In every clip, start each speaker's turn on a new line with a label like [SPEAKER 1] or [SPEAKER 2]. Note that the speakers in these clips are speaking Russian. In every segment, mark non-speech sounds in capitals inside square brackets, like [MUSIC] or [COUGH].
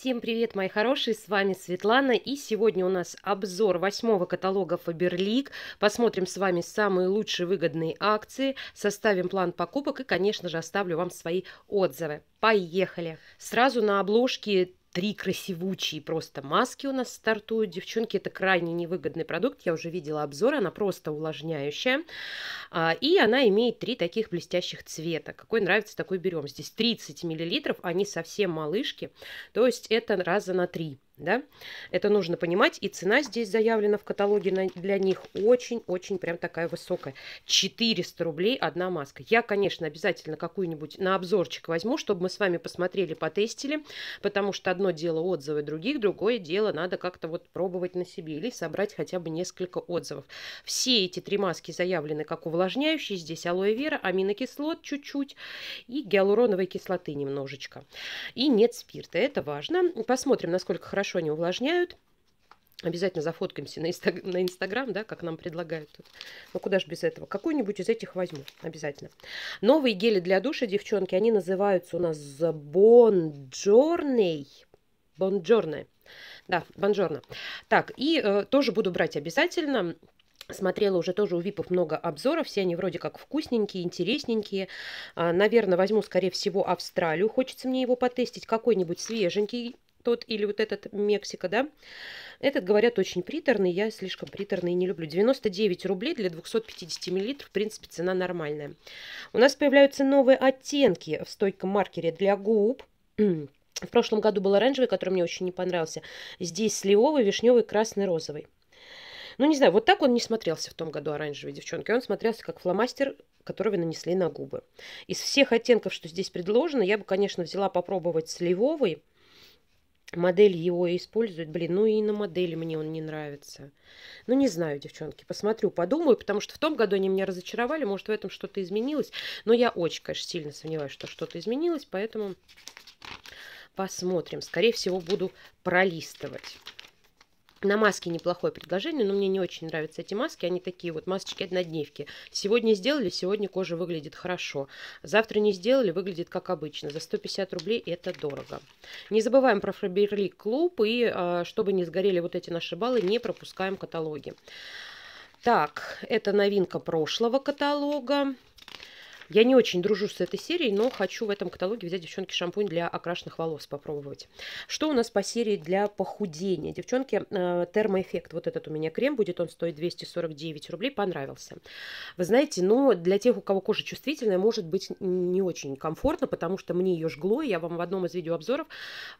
[SPEAKER 1] Всем привет, мои хорошие, с вами Светлана, и сегодня у нас обзор восьмого каталога Faberlic. Посмотрим с вами самые лучшие выгодные акции, составим план покупок и, конечно же, оставлю вам свои отзывы. Поехали! Сразу на обложке три красивучие просто маски у нас стартуют. Девчонки, это крайне невыгодный продукт. Я уже видела обзор, она просто увлажняющая. А, и она имеет три таких блестящих цвета. Какой нравится, такой берем. Здесь 30 миллилитров, они совсем малышки. То есть это раза на три. Да? Это нужно понимать. И цена здесь заявлена в каталоге на, для них очень-очень прям такая высокая. 400 рублей одна маска. Я, конечно, обязательно какую-нибудь на обзорчик возьму, чтобы мы с вами посмотрели, потестили. Потому что одно дело отзывы других, другое дело надо как-то вот пробовать на себе или собрать хотя бы несколько отзывов. Все эти три маски заявлены как увлажняющие. Здесь алоэ вера, аминокислот чуть-чуть и гиалуроновой кислоты немножечко. И нет спирта. Это важно. Посмотрим, насколько хорошо хорошо не увлажняют. Обязательно зафоткаемся на, инстаг... на Инстаграм, да, как нам предлагают тут. Ну, куда же без этого? Какой-нибудь из этих возьму, обязательно. Новые гели для душа, девчонки, они называются у нас Бонджорный. Бонджорный. Да, бонжорно. Так, и э, тоже буду брать обязательно. Смотрела уже тоже у випов много обзоров, все они вроде как вкусненькие, интересненькие. А, наверное, возьму, скорее всего, Австралию. Хочется мне его потестить, какой-нибудь свеженький, тот или вот этот Мексика, да. Этот, говорят, очень приторный, я слишком приторный не люблю. 99 рублей для 250 миллилитров, в принципе, цена нормальная. У нас появляются новые оттенки в стойком маркере для губ. [CLEARS THROAT] В прошлом году был оранжевый, который мне очень не понравился. Здесь сливовый, вишневый, красный, розовый. Ну, не знаю, вот так он не смотрелся в том году оранжевый, девчонки. Он смотрелся как фломастер, который вы нанесли на губы. Из всех оттенков, что здесь предложено, я бы, конечно, взяла попробовать сливовый. Модель его использует, блин, ну и на модели мне он не нравится. Ну, не знаю, девчонки, посмотрю, подумаю, потому что в том году они меня разочаровали, может, в этом что-то изменилось, но я очень, конечно, сильно сомневаюсь, что что-то изменилось, поэтому посмотрим. Скорее всего, буду пролистывать. На маске неплохое предложение, но мне не очень нравятся эти маски. Они такие вот масочки-однодневки. Сегодня сделали, сегодня кожа выглядит хорошо. Завтра не сделали, выглядит как обычно. За 150 рублей это дорого. Не забываем про Фаберлик Клуб. И а, чтобы не сгорели вот эти наши баллы, не пропускаем каталоги. Так, это новинка прошлого каталога. Я не очень дружу с этой серией, но хочу в этом каталоге взять, девчонки, шампунь для окрашенных волос попробовать. Что у нас по серии для похудения? Девчонки, э, термоэффект, вот этот у меня крем будет, он стоит 249 рублей, понравился. Вы знаете, но ну, для тех, у кого кожа чувствительная, может быть не очень комфортно, потому что мне ее жгло, я вам в одном из видеообзоров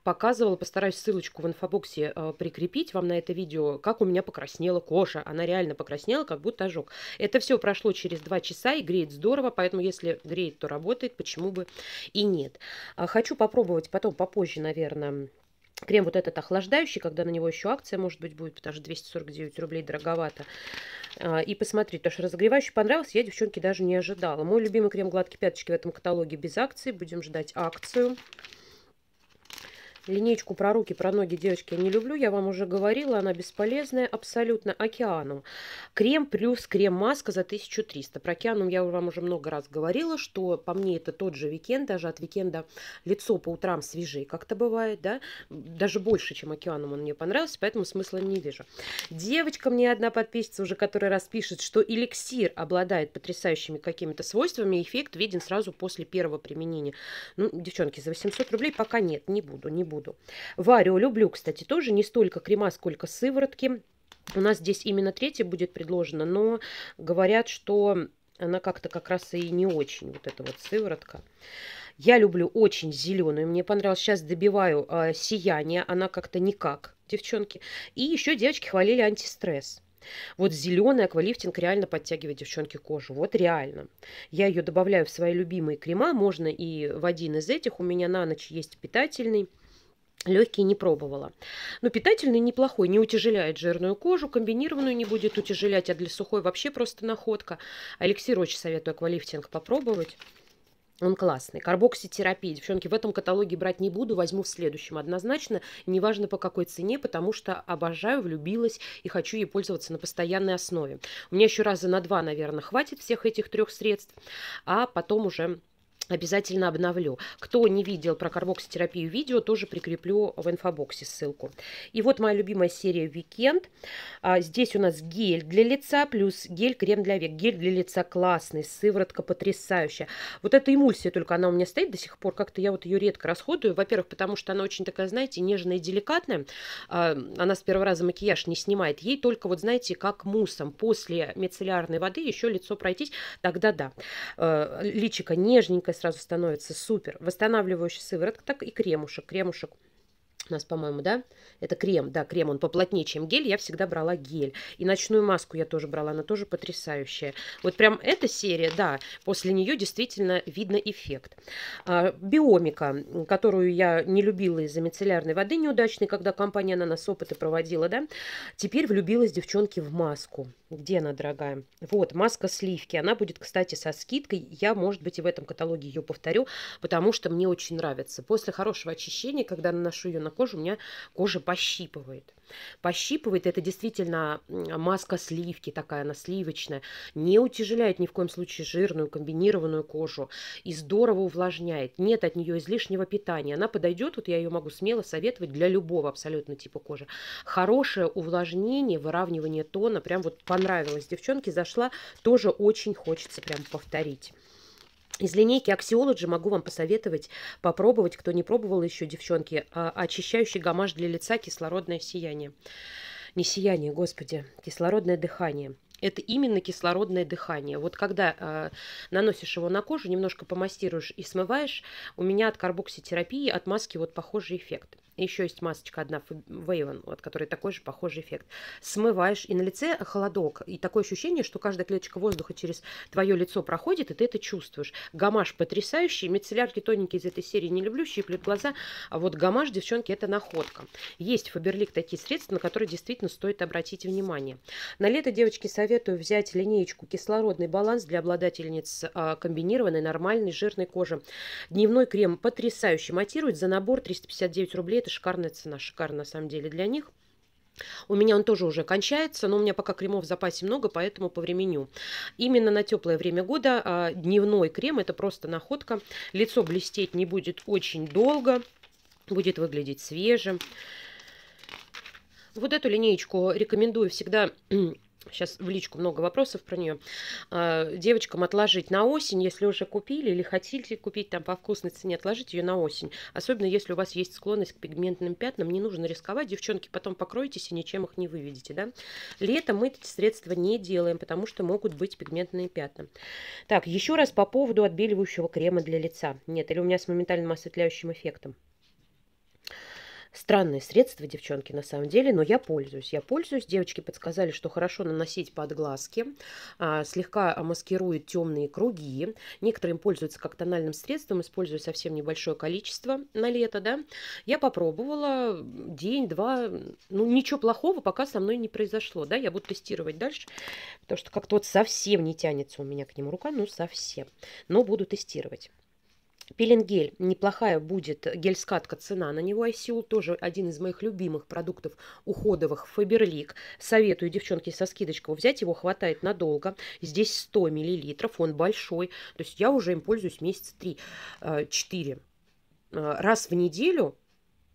[SPEAKER 1] показывала, постараюсь ссылочку в инфобоксе э, прикрепить вам на это видео, как у меня покраснела кожа, она реально покраснела, как будто ожог. Это все прошло через 2 часа и греет здорово, поэтому если если греет, то работает, почему бы и нет. А, хочу попробовать потом, попозже, наверное, крем вот этот охлаждающий, когда на него еще акция, может быть, будет, потому что 249 рублей дороговато. А, и посмотреть, потому что разогревающий понравился, я, девчонки, даже не ожидала. Мой любимый крем «Гладкие пяточки» в этом каталоге без акции. Будем ждать акцию. Линейку про руки, про ноги, девочки, я не люблю. Я вам уже говорила, она бесполезная абсолютно. Океанум, Крем плюс крем-маска за 1300. Про океанум я вам уже много раз говорила, что по мне это тот же викенд. Даже от викенда лицо по утрам свежее как-то бывает, да. Даже больше, чем океанум, он мне понравился, поэтому смысла не вижу. Девочка мне одна подписчица уже которая раз что эликсир обладает потрясающими какими-то свойствами. Эффект виден сразу после первого применения. Ну, девчонки, за 800 рублей пока нет, не буду, не буду буду. Варио люблю, кстати, тоже не столько крема, сколько сыворотки. У нас здесь именно третья будет предложена, но говорят, что она как-то как раз и не очень, вот эта вот сыворотка. Я люблю очень зеленую, мне понравилось. Сейчас добиваю э, сияние, она как-то никак, девчонки. И еще девочки хвалили антистресс. Вот зеленый аквалифтинг реально подтягивает девчонки кожу. Вот реально. Я ее добавляю в свои любимые крема. Можно и в один из этих. У меня на ночь есть питательный легкие не пробовала. Но питательный неплохой, не утяжеляет жирную кожу, комбинированную не будет утяжелять, а для сухой вообще просто находка. Эликсир очень советую аквалифтинг попробовать. Он классный. Карбокситерапия. Девчонки, в этом каталоге брать не буду, возьму в следующем однозначно. Неважно по какой цене, потому что обожаю, влюбилась и хочу ей пользоваться на постоянной основе. У меня еще раза на два, наверное, хватит всех этих трех средств, а потом уже Обязательно обновлю. Кто не видел про карбокситерапию видео, тоже прикреплю в инфобоксе ссылку. И вот моя любимая серия Weekend. А, здесь у нас гель для лица плюс гель-крем для век. Гель для лица классный, сыворотка потрясающая. Вот эта эмульсия только, она у меня стоит до сих пор. Как-то я вот ее редко расходую. Во-первых, потому что она очень такая, знаете, нежная и деликатная. А, она с первого раза макияж не снимает. Ей только, вот знаете, как муссом. После мицеллярной воды еще лицо пройтись, тогда да. А, личико нежненькое, сразу становится супер. Восстанавливающая сыворотка, так и кремушек. Кремушек – у нас, по-моему, да? Это крем, да, крем, он поплотнее, чем гель. Я всегда брала гель. И ночную маску я тоже брала, она тоже потрясающая. Вот прям эта серия, да, после нее действительно видно эффект. А, биомика, которую я не любила из-за мицеллярной воды неудачной, когда компания на нас опыты проводила, да? Теперь влюбилась девчонки в маску. Где она, дорогая? Вот, маска сливки. Она будет, кстати, со скидкой. Я, может быть, и в этом каталоге ее повторю, потому что мне очень нравится. После хорошего очищения, когда наношу ее на кожа, у меня кожа пощипывает. Пощипывает, это действительно маска сливки такая, она сливочная, не утяжеляет ни в коем случае жирную комбинированную кожу и здорово увлажняет. Нет от нее излишнего питания. Она подойдет, вот я ее могу смело советовать для любого абсолютно типа кожи. Хорошее увлажнение, выравнивание тона, прям вот понравилось девчонке, зашла, тоже очень хочется прям повторить. Из линейки Axiology могу вам посоветовать попробовать, кто не пробовал еще, девчонки, а, очищающий гамаш для лица кислородное сияние. Не сияние, господи, кислородное дыхание это именно кислородное дыхание. Вот когда э, наносишь его на кожу, немножко помастируешь и смываешь, у меня от карбокситерапии, от маски вот похожий эффект. Еще есть масочка одна Вейвен, вот которой такой же похожий эффект. Смываешь, и на лице холодок. И такое ощущение, что каждая клеточка воздуха через твое лицо проходит, и ты это чувствуешь. Гамаш потрясающий. Мицеллярки тоненькие из этой серии не люблю, щиплет глаза. А вот гамаш, девчонки, это находка. Есть Фаберлик такие средства, на которые действительно стоит обратить внимание. На лето, девочки, советую взять линеечку «Кислородный баланс» для обладательниц а, комбинированной нормальной жирной кожи. Дневной крем потрясающий матирует. За набор 359 рублей это шикарная цена, шикарная на самом деле для них. У меня он тоже уже кончается, но у меня пока кремов в запасе много, поэтому по времени. Именно на теплое время года а, дневной крем – это просто находка. Лицо блестеть не будет очень долго, будет выглядеть свежим. Вот эту линеечку рекомендую всегда Сейчас в личку много вопросов про нее. А, девочкам отложить на осень, если уже купили или хотите купить там по вкусной цене, отложить ее на осень. Особенно если у вас есть склонность к пигментным пятнам, не нужно рисковать. Девчонки потом покроетесь и ничем их не выведете. Да? Летом мы эти средства не делаем, потому что могут быть пигментные пятна. Так, еще раз по поводу отбеливающего крема для лица. Нет, или у меня с моментальным осветляющим эффектом. Странное средство, девчонки, на самом деле, но я пользуюсь. Я пользуюсь. Девочки подсказали, что хорошо наносить под глазки. А, слегка маскирует темные круги. Некоторым пользуются как тональным средством, используя совсем небольшое количество на лето, да. Я попробовала день-два. Ну, ничего плохого пока со мной не произошло, да. Я буду тестировать дальше, потому что как-то вот совсем не тянется у меня к нему рука, ну, совсем. Но буду тестировать. Пеленгель неплохая будет, гель-скатка, цена на него ICU, тоже один из моих любимых продуктов уходовых, Фаберлик. Советую девчонки со скидочкой взять, его хватает надолго. Здесь 100 мл, он большой, то есть я уже им пользуюсь месяц 3-4. Э, э, раз в неделю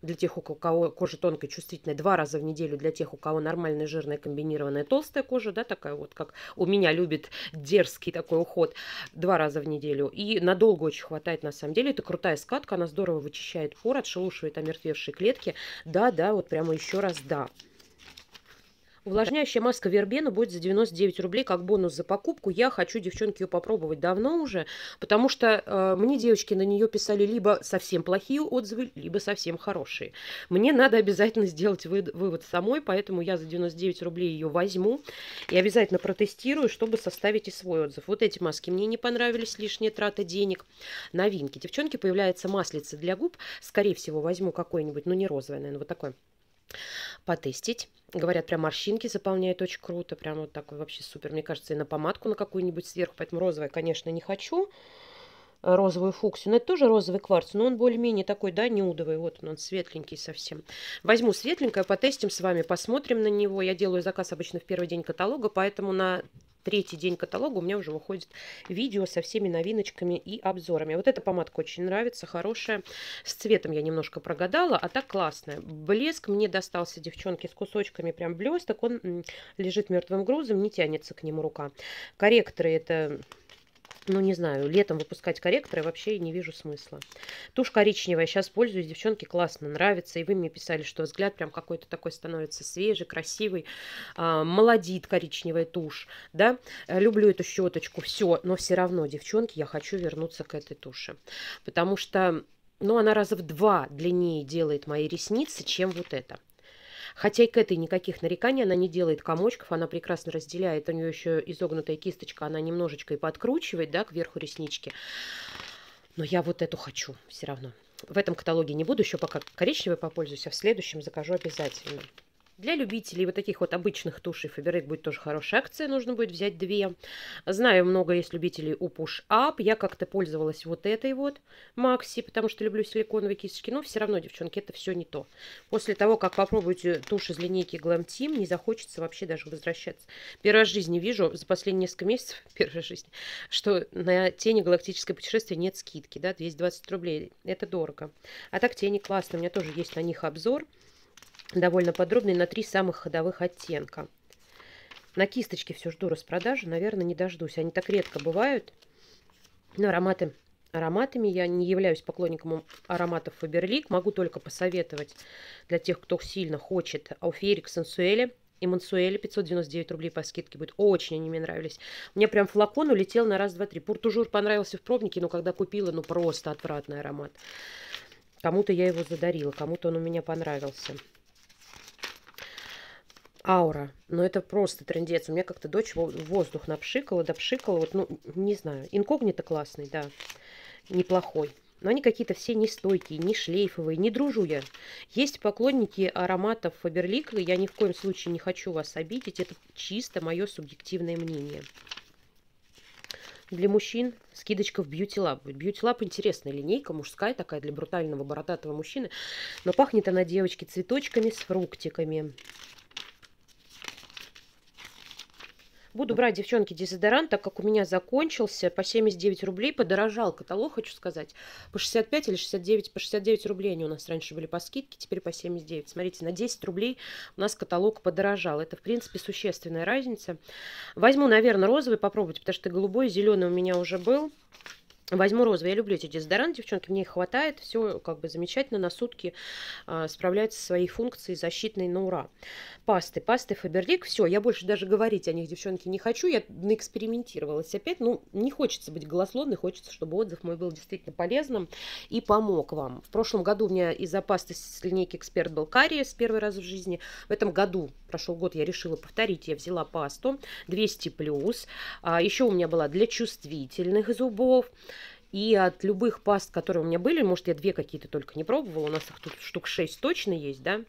[SPEAKER 1] для тех, у кого кожа тонкая, чувствительная, два раза в неделю для тех, у кого нормальная жирная комбинированная толстая кожа, да, такая вот, как у меня любит дерзкий такой уход, два раза в неделю. И надолго очень хватает, на самом деле. Это крутая скатка, она здорово вычищает пор, отшелушивает омертвевшие клетки. Да, да, вот прямо еще раз да. Увлажняющая маска Вербена будет за 99 рублей как бонус за покупку. Я хочу, девчонки, ее попробовать давно уже, потому что э, мне девочки на нее писали либо совсем плохие отзывы, либо совсем хорошие. Мне надо обязательно сделать вы, вывод самой, поэтому я за 99 рублей ее возьму и обязательно протестирую, чтобы составить и свой отзыв. Вот эти маски мне не понравились, лишние траты денег. Новинки. Девчонки, появляется маслица для губ. Скорее всего, возьму какой нибудь ну не розовое, наверное, вот такое потестить. Говорят, прям морщинки заполняет очень круто. Прям вот такой вообще супер. Мне кажется, и на помадку на какую-нибудь сверху. Поэтому розовое, конечно, не хочу. Розовую фуксию. Но это тоже розовый кварц. Но он более-менее такой, да, неудовый. Вот он, он светленький совсем. Возьму светленькое, потестим с вами, посмотрим на него. Я делаю заказ обычно в первый день каталога. Поэтому на третий день каталога у меня уже выходит видео со всеми новиночками и обзорами. Вот эта помадка очень нравится, хорошая. С цветом я немножко прогадала, а так классная. Блеск мне достался, девчонки, с кусочками прям блесток. Он лежит мертвым грузом, не тянется к нему рука. Корректоры это ну, не знаю, летом выпускать корректоры вообще не вижу смысла. Тушь коричневая, сейчас пользуюсь, девчонки, классно, нравится. И вы мне писали, что взгляд прям какой-то такой становится свежий, красивый. А, молодит коричневая тушь, да. Э, люблю эту щеточку, все. Но все равно, девчонки, я хочу вернуться к этой туши. Потому что, ну, она раза в два длиннее делает мои ресницы, чем вот это. Хотя и к этой никаких нареканий она не делает комочков, она прекрасно разделяет. У нее еще изогнутая кисточка, она немножечко и подкручивает, да, кверху реснички. Но я вот эту хочу все равно. В этом каталоге не буду, еще пока коричневый попользуюсь, а в следующем закажу обязательно. Для любителей вот таких вот обычных тушей Фаберик будет тоже хорошая акция, нужно будет взять две. Знаю, много есть любителей у Push Up. Я как-то пользовалась вот этой вот Макси, потому что люблю силиконовые кисточки. Но все равно, девчонки, это все не то. После того, как попробуете тушь из линейки Glam Team, не захочется вообще даже возвращаться. Первый раз в жизни вижу, за последние несколько месяцев, [LAUGHS] первый раз в что на тени галактическое путешествие нет скидки, да, 220 рублей. Это дорого. А так тени классные, у меня тоже есть на них обзор довольно подробный на три самых ходовых оттенка. На кисточке все жду распродажи, наверное, не дождусь. Они так редко бывают. Но ароматы ароматами. Я не являюсь поклонником ароматов Фаберлик. Могу только посоветовать для тех, кто сильно хочет. Ауферик Сенсуэли и Мансуэли 599 рублей по скидке будет. Очень они мне нравились. Мне прям флакон улетел на раз, два, три. Пуртужур понравился в пробнике, но когда купила, ну просто отвратный аромат. Кому-то я его задарила, кому-то он у меня понравился аура. Но это просто трендец. У меня как-то дочь воздух напшикала, допшикала. Вот, ну, не знаю. Инкогнито классный, да. Неплохой. Но они какие-то все не стойкие, не шлейфовые, не дружу я. Есть поклонники ароматов Фаберлик, Я ни в коем случае не хочу вас обидеть. Это чисто мое субъективное мнение. Для мужчин скидочка в Beauty Lab. Beauty Lab интересная линейка, мужская такая для брутального бородатого мужчины. Но пахнет она девочки цветочками с фруктиками. Буду брать, девчонки, дезодорант, так как у меня закончился по 79 рублей, подорожал каталог, хочу сказать. По 65 или 69, по 69 рублей они у нас раньше были по скидке, теперь по 79. Смотрите, на 10 рублей у нас каталог подорожал. Это, в принципе, существенная разница. Возьму, наверное, розовый попробовать, потому что голубой, зеленый у меня уже был. Возьму розовый. Я люблю эти дезодоранты, девчонки, мне их хватает. Все как бы замечательно на сутки э, справляется со своей функцией защитной на ура. Пасты, пасты Фаберлик. Все, я больше даже говорить о них, девчонки, не хочу. Я наэкспериментировалась опять. Ну, не хочется быть голословной, хочется, чтобы отзыв мой был действительно полезным и помог вам. В прошлом году у меня из-за пасты с линейки Эксперт был кариес первый раз в жизни. В этом году, прошел год, я решила повторить. Я взяла пасту 200+. А, еще у меня была для чувствительных зубов. И от любых паст, которые у меня были, может, я две какие-то только не пробовала, у нас их тут штук 6 точно есть, да,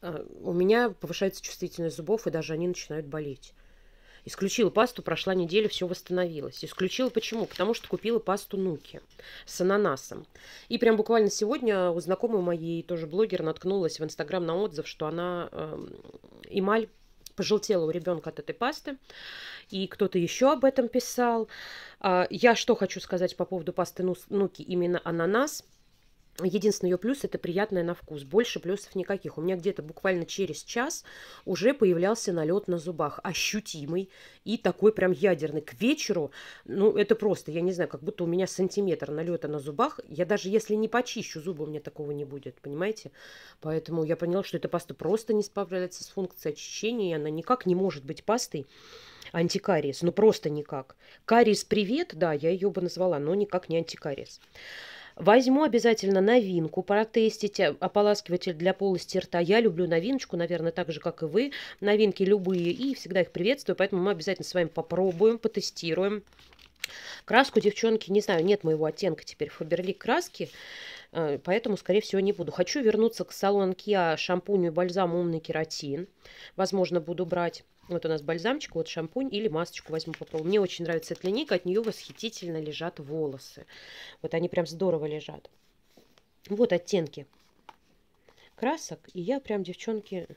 [SPEAKER 1] а, у меня повышается чувствительность зубов, и даже они начинают болеть. Исключила пасту, прошла неделя, все восстановилось. Исключила почему? Потому что купила пасту Нуки с ананасом. И прям буквально сегодня у знакомой моей тоже блогер наткнулась в Инстаграм на отзыв, что она э, эмаль пожелтела у ребенка от этой пасты, и кто-то еще об этом писал. А, я что хочу сказать по поводу пасты нуки, именно ананас. Единственный ее плюс – это приятная на вкус. Больше плюсов никаких. У меня где-то буквально через час уже появлялся налет на зубах. Ощутимый и такой прям ядерный. К вечеру, ну, это просто, я не знаю, как будто у меня сантиметр налета на зубах. Я даже если не почищу зубы, у меня такого не будет, понимаете? Поэтому я поняла, что эта паста просто не справляется с функцией очищения. И она никак не может быть пастой антикариес. Ну, просто никак. Кариес привет, да, я ее бы назвала, но никак не антикариес. Возьму обязательно новинку протестить, ополаскиватель для полости рта. Я люблю новиночку, наверное, так же, как и вы. Новинки любые, и всегда их приветствую, поэтому мы обязательно с вами попробуем, потестируем. Краску, девчонки, не знаю, нет моего оттенка теперь Фаберлик краски, э, поэтому, скорее всего, не буду. Хочу вернуться к салон Kia шампуню и бальзам «Умный кератин». Возможно, буду брать. Вот у нас бальзамчик, вот шампунь или масочку возьму попробую. Мне очень нравится эта линейка, от нее восхитительно лежат волосы. Вот они прям здорово лежат. Вот оттенки красок. И я прям, девчонки,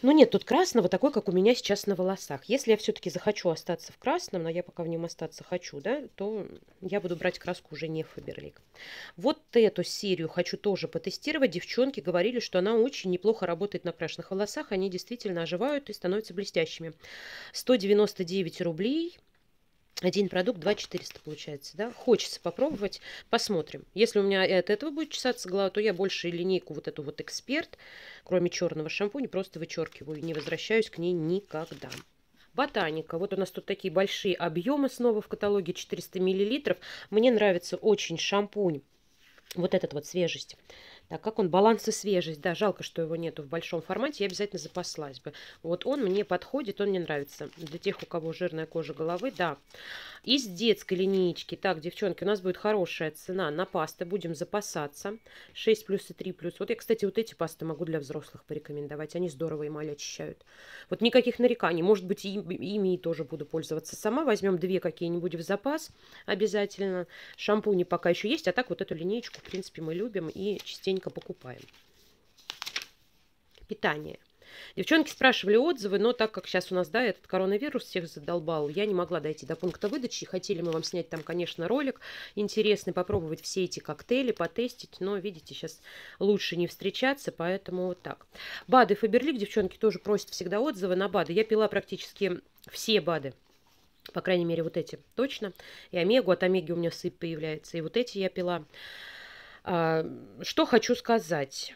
[SPEAKER 1] ну нет, тут красного такой, как у меня сейчас на волосах. Если я все-таки захочу остаться в красном, но я пока в нем остаться хочу, да, то я буду брать краску уже не Фаберлик. Вот эту серию хочу тоже потестировать. Девчонки говорили, что она очень неплохо работает на крашенных волосах. Они действительно оживают и становятся блестящими. 199 рублей один продукт 2400 получается, да? Хочется попробовать, посмотрим. Если у меня от этого будет чесаться голова, то я больше линейку вот эту вот эксперт, кроме черного шампуня, просто вычеркиваю и не возвращаюсь к ней никогда. Ботаника. Вот у нас тут такие большие объемы снова в каталоге 400 миллилитров. Мне нравится очень шампунь. Вот этот вот свежесть. Так как он баланс и свежесть, да, жалко, что его нету в большом формате, я обязательно запаслась бы. Вот он мне подходит, он мне нравится. Для тех, у кого жирная кожа головы, да. Из детской линейки, так, девчонки, у нас будет хорошая цена на пасты, будем запасаться. 6 плюс и 3 плюс. Вот я, кстати, вот эти пасты могу для взрослых порекомендовать, они здорово эмаль очищают. Вот никаких нареканий, может быть, и, ими тоже буду пользоваться сама. Возьмем две какие-нибудь в запас обязательно. Шампуни пока еще есть, а так вот эту линейку, в принципе, мы любим и частенько частенько покупаем. Питание. Девчонки спрашивали отзывы, но так как сейчас у нас, да, этот коронавирус всех задолбал, я не могла дойти до пункта выдачи. Хотели мы вам снять там, конечно, ролик интересный, попробовать все эти коктейли, потестить, но, видите, сейчас лучше не встречаться, поэтому вот так. БАДы Фаберлик, девчонки, тоже просят всегда отзывы на БАДы. Я пила практически все БАДы. По крайней мере, вот эти точно. И омегу, от омеги у меня сыпь появляется. И вот эти я пила. А, что хочу сказать.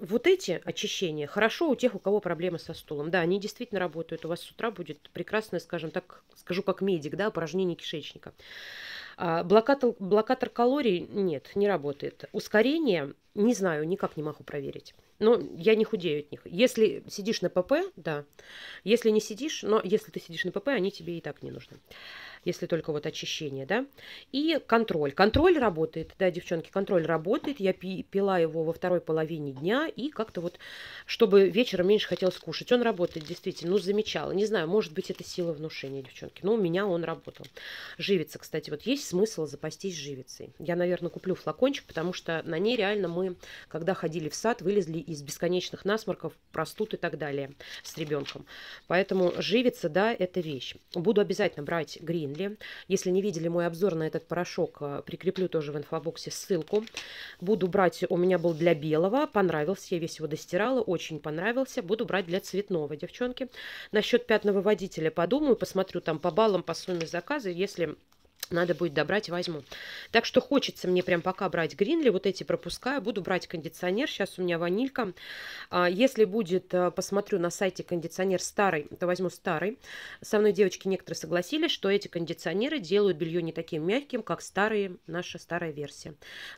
[SPEAKER 1] Вот эти очищения хорошо у тех, у кого проблемы со стулом. Да, они действительно работают. У вас с утра будет прекрасное, скажем так, скажу как медик, да, упражнение кишечника. А, блокатор, блокатор калорий нет, не работает. Ускорение, не знаю, никак не могу проверить. Но я не худею от них. Если сидишь на ПП, да. Если не сидишь, но если ты сидишь на ПП, они тебе и так не нужны если только вот очищение, да. И контроль. Контроль работает, да, девчонки, контроль работает. Я пила его во второй половине дня и как-то вот, чтобы вечером меньше хотелось кушать. Он работает действительно, ну, замечала. Не знаю, может быть, это сила внушения, девчонки, но у меня он работал. Живица, кстати, вот есть смысл запастись живицей. Я, наверное, куплю флакончик, потому что на ней реально мы, когда ходили в сад, вылезли из бесконечных насморков, простуд и так далее с ребенком. Поэтому живица, да, это вещь. Буду обязательно брать грин Генли. Если не видели мой обзор на этот порошок, э, прикреплю тоже в инфобоксе ссылку. Буду брать, у меня был для белого, понравился, я весь его достирала, очень понравился. Буду брать для цветного, девчонки. Насчет пятновыводителя подумаю, посмотрю там по баллам, по сумме заказа, если надо будет добрать, возьму. Так что хочется мне прям пока брать гринли. Вот эти пропускаю. Буду брать кондиционер. Сейчас у меня ванилька. А, если будет, э, посмотрю на сайте кондиционер старый, то возьму старый. Со мной девочки некоторые согласились, что эти кондиционеры делают белье не таким мягким, как старые, наша старая версия.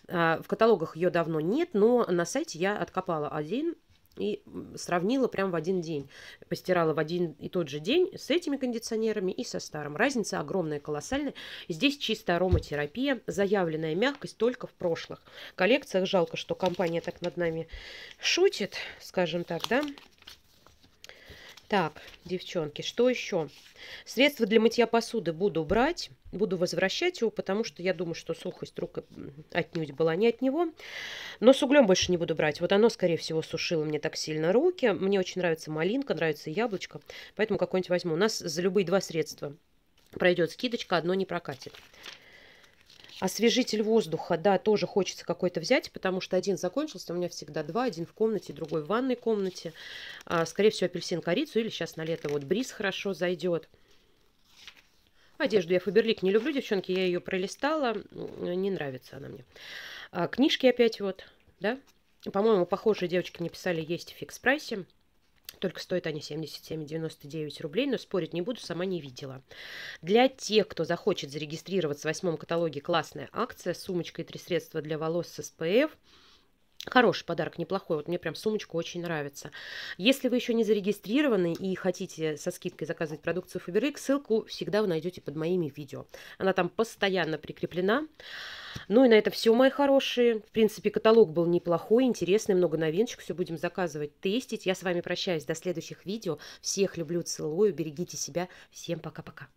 [SPEAKER 1] А, в каталогах ее давно нет, но на сайте я откопала один и сравнила прям в один день. Постирала в один и тот же день с этими кондиционерами и со старым. Разница огромная, колоссальная. Здесь чисто ароматерапия, заявленная мягкость только в прошлых коллекциях. Жалко, что компания так над нами шутит, скажем так, да. Так, девчонки, что еще? Средства для мытья посуды буду брать, буду возвращать его, потому что я думаю, что сухость рук отнюдь была не от него. Но с углем больше не буду брать. Вот оно, скорее всего, сушило мне так сильно руки. Мне очень нравится малинка, нравится яблочко, поэтому какой-нибудь возьму. У нас за любые два средства пройдет скидочка, одно не прокатит. Освежитель воздуха, да, тоже хочется какой-то взять, потому что один закончился, у меня всегда два, один в комнате, другой в ванной комнате. А, скорее всего, апельсин, корицу или сейчас на лето вот бриз хорошо зайдет. Одежду я Фаберлик не люблю, девчонки, я ее пролистала, не нравится она мне. А, книжки опять вот, да. По-моему, похожие девочки мне писали, есть в фикс-прайсе. Только стоят они 77,99 рублей, но спорить не буду, сама не видела. Для тех, кто захочет зарегистрироваться в восьмом каталоге «Классная акция» с сумочкой «Три средства для волос» с SPF – Хороший подарок, неплохой. Вот мне прям сумочку очень нравится. Если вы еще не зарегистрированы и хотите со скидкой заказывать продукцию Faberlic, ссылку всегда вы найдете под моими видео. Она там постоянно прикреплена. Ну и на это все, мои хорошие. В принципе, каталог был неплохой, интересный, много новинчик Все будем заказывать, тестить. Я с вами прощаюсь до следующих видео. Всех люблю, целую, берегите себя. Всем пока-пока.